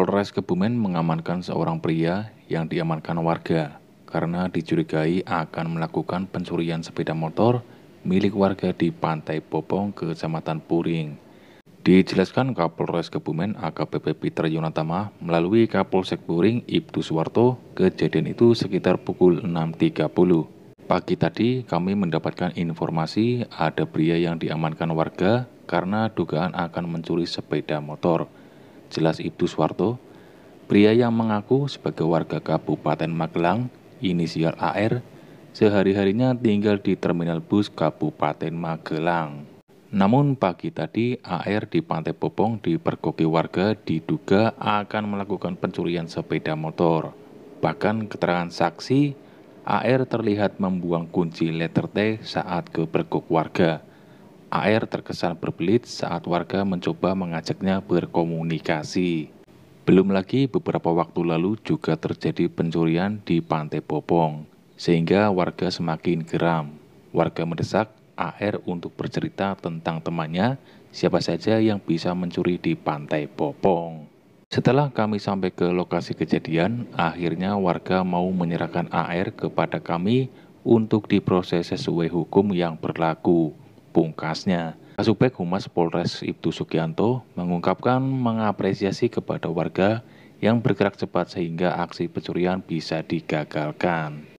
Polres Kebumen mengamankan seorang pria yang diamankan warga karena dicurigai akan melakukan pencurian sepeda motor milik warga di Pantai Popong, Kecamatan Puring. Dijelaskan Kapolres Kebumen AKBP Peter Yonatama melalui Kapolsek Puring Ibtu Suwarto kejadian itu sekitar pukul 6.30. Pagi tadi kami mendapatkan informasi ada pria yang diamankan warga karena dugaan akan mencuri sepeda motor jelas Ibtu Suwarto, pria yang mengaku sebagai warga Kabupaten Magelang, inisial AR, sehari-harinya tinggal di terminal bus Kabupaten Magelang. Namun pagi tadi AR di Pantai Popong dipergoki warga diduga akan melakukan pencurian sepeda motor. Bahkan keterangan saksi, AR terlihat membuang kunci letter T saat kepergok warga. AR terkesan berbelit saat warga mencoba mengajaknya berkomunikasi. Belum lagi beberapa waktu lalu juga terjadi pencurian di Pantai Popong, sehingga warga semakin geram. Warga mendesak AR untuk bercerita tentang temannya, siapa saja yang bisa mencuri di Pantai Popong. Setelah kami sampai ke lokasi kejadian, akhirnya warga mau menyerahkan AR kepada kami untuk diproses sesuai hukum yang berlaku pungkasnya. Kasubag Humas Polres Ibtu Sugianto mengungkapkan mengapresiasi kepada warga yang bergerak cepat sehingga aksi pencurian bisa digagalkan.